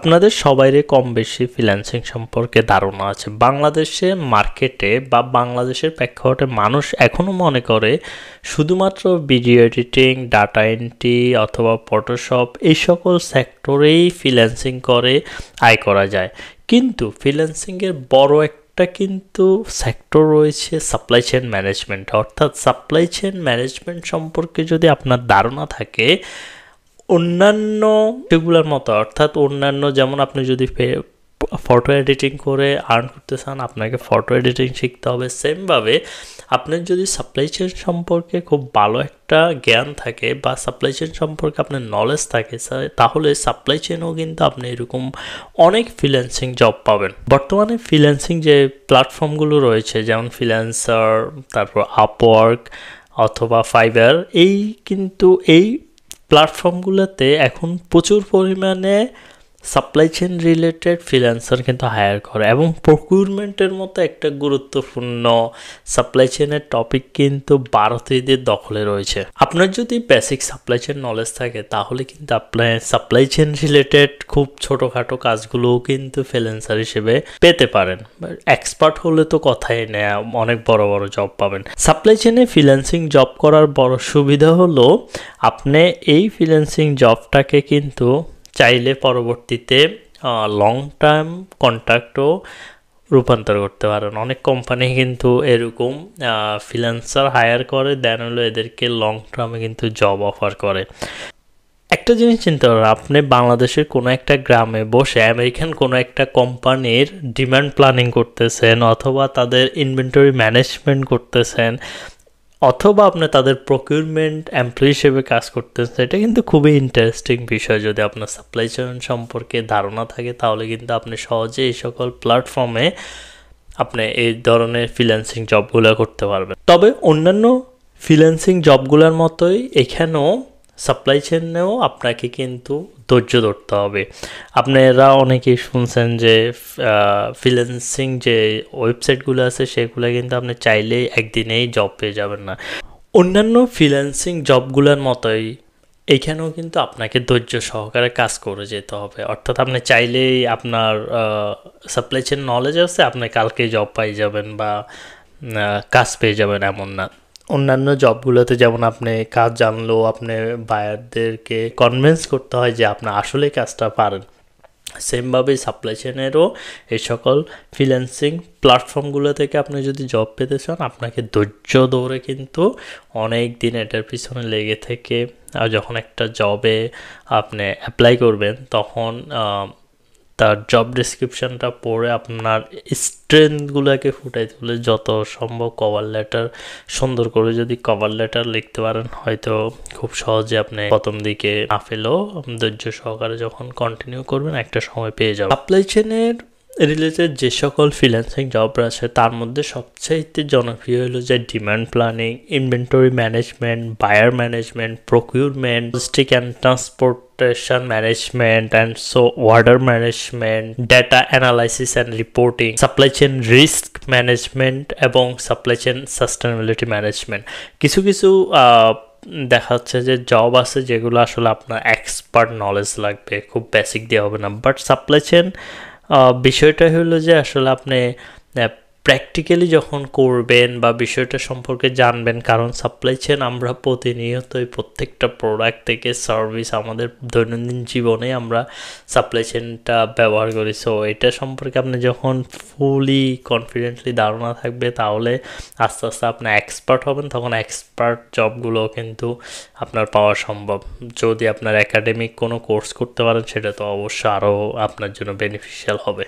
আপনাদের সবাইরে কম বেশি ফ্রিল্যান্সিং সম্পর্কে ধারণা আছে বাংলাদেশে মার্কেটে বা বাংলাদেশের প্রেক্ষাপটে মানুষ এখনও মনে করে শুধুমাত্র ভিডিও এডিটিং ডাটা এন্ট্রি অথবা ফটোশপ এই সকল সেক্টরেই ফ্রিল্যান্সিং করে আয় করা যায় কিন্তু ফ্রিল্যান্সিংয়ের বড় একটা কিন্তু সেক্টর রয়েছে সাপ্লাই চেন ম্যানেজমেন্ট অর্থাৎ সাপ্লাই চেন ম্যানেজমেন্ট সম্পর্কে যদি আপনার ধারণা থাকে অন্যান্য সেগুলোর মতো অর্থাৎ অন্যান্য যেমন আপনি যদি ফটো এডিটিং করে আর্ন করতে চান আপনাকে ফটো এডিটিং শিখতে হবে সেমভাবে আপনার যদি সাপ্লাই চেন সম্পর্কে খুব ভালো একটা জ্ঞান থাকে বা সাপ্লাই চেন সম্পর্কে আপনার নলেজ থাকে তাহলে সাপ্লাই চেনও কিন্তু আপনি এরকম অনেক ফ্রিল্যান্সিং জব পাবেন বর্তমানে ফ্রিল্যান্সিং যে প্ল্যাটফর্মগুলো রয়েছে যেমন ফ্রিল্যান্সার তারপর আপওয়ার্ক অথবা ফাইবার এই কিন্তু এই প্ল্যাটফর্মগুলোতে এখন প্রচুর পরিমাণে সাপ্লাই চেন রিলেটেড ফ্রিল্যান্সার কিন্তু হায়ার করে এবং প্রকিউরমেন্টের মতো একটা গুরুত্বপূর্ণ সাপ্লাই চেনের টপিক কিন্তু ভারতীয়দের দখলে রয়েছে আপনার যদি বেসিক সাপ্লাই চেন নলেজ থাকে তাহলে কিন্তু আপনার সাপ্লাই চেন রিলেটেড খুব ছোটোখাটো কাজগুলোও কিন্তু ফ্রিল্যান্সার হিসেবে পেতে পারেন এক্সপার্ট হলে তো কথাই নেয় অনেক বড় বড় জব পাবেন সাপ্লাই চেনে ফ্রিল্যান্সিং জব করার বড় সুবিধা হলো আপনি এই ফ্রিল্যান্সিং জবটাকে কিন্তু চাইলে পরবর্তীতে লং টার্ম কন্ট্রাক্টও রূপান্তর করতে পারেন অনেক কোম্পানি কিন্তু এরকম ফ্রিল্যান্সার হায়ার করে দেন হলো এদেরকে লং টার্মে কিন্তু জব অফার করে একটা জিনিস চিন্তা করেন আপনি বাংলাদেশের কোনো একটা গ্রামে বসে আমেরিকান কোনো একটা কোম্পানির ডিমান্ড প্ল্যানিং করতেছেন অথবা তাদের ইনভেন্টরি ম্যানেজমেন্ট করতেছেন অথবা আপনি তাদের প্রকিউরমেন্ট এমপ্লয় হিসেবে কাজ করতেন সেটা কিন্তু খুবই ইন্টারেস্টিং বিষয় যদি আপনার সাপ্লাই চেন সম্পর্কে ধারণা থাকে তাহলে কিন্তু আপনি সহজে এই সকল প্ল্যাটফর্মে আপনি এই ধরনের ফ্রিল্যান্সিং জবগুলো করতে পারবেন তবে অন্যান্য ফ্রিল্যান্সিং জবগুলোর মতোই এখানেও সাপ্লাই চেনেও আপনাকে কিন্তু ধৈর্য ধরতে হবে আপনারা অনেকেই শুনছেন যে ফ্রিল্যান্সিং যে ওয়েবসাইটগুলো আছে সেগুলো কিন্তু আপনি চাইলেই একদিনেই জব পেয়ে যাবেন না অন্যান্য ফ্রিল্যান্সিং জবগুলোর মতোই এইখানেও কিন্তু আপনাকে ধৈর্য সহকারে কাজ করে যেতে হবে অর্থাৎ আপনি চাইলেই আপনার সাপ্লাই চেন নলেজ আছে আপনি কালকে জব পাই যাবেন বা কাজ পেয়ে যাবেন এমন না অন্যান্য জবগুলোতে যেমন আপনি কাজ জানলেও আপনি বায়ারদেরকে কনভিন্স করতে হয় যে আপনি আসলে কাজটা পারেন সেমভাবে সাপ্লাই চেনেরও এই সকল ফ্রিল্যান্সিং প্ল্যাটফর্মগুলো থেকে আপনি যদি জব পেতে চান আপনাকে ধৈর্য ধরে কিন্তু অনেক দিন এটার পিছনে লেগে থেকে আর যখন একটা জবে আপনি অ্যাপ্লাই করবেন তখন তার জব ডিসক্রিপশানটা পড়ে আপনার স্ট্রেংথগুলোকে ফুটাই তুলে যত সম্ভব কভার লেটার সুন্দর করে যদি কভার লেটার লিখতে পারেন হয়তো খুব সহজে আপনি প্রথম দিকে না ফেলেও ধৈর্য সহকারে যখন কন্টিনিউ করবেন একটা সময় পেয়ে যাবেন সাপ্লাই চেনের রিলেটেড যে সকল ফ্রিল্যান্সিং জব আছে তার মধ্যে সবচাইতে জনপ্রিয় হলো যে demand planning inventory management buyer management procurement logistic and transport management and so order management data analysis and reporting supply chain risk management এবং সাপ্লাই চেন সাস্টেনেবিলিটি ম্যানেজমেন্ট কিছু কিছু দেখা যাচ্ছে যে জব আছে যেগুলো আসলে আপনার এক্সপার্ট নলেজ লাগবে খুব বেসিক দিয়ে হবে না বাট সাপ্লাই চেন বিষয়টা হলো যে আসলে আপনি প্র্যাকটিক্যালি যখন করবেন বা বিষয়টা সম্পর্কে জানবেন কারণ সাপ্লাই চেন আমরা প্রতিনিয়তই প্রত্যেকটা প্রোডাক্ট থেকে সার্ভিস আমাদের দৈনন্দিন জীবনে আমরা সাপ্লাই চেনটা ব্যবহার করি সো এটা সম্পর্কে আপনি যখন ফুলি কনফিডেন্টলি ধারণা থাকবে তাহলে আস্তে আস্তে আপনি এক্সপার্ট হবেন তখন এক্সপার্ট জবগুলো কিন্তু আপনার পাওয়া সম্ভব যদি আপনার একাডেমিক কোনো কোর্স করতে পারেন সেটা তো অবশ্য আরও আপনার জন্য বেনিফিশিয়াল হবে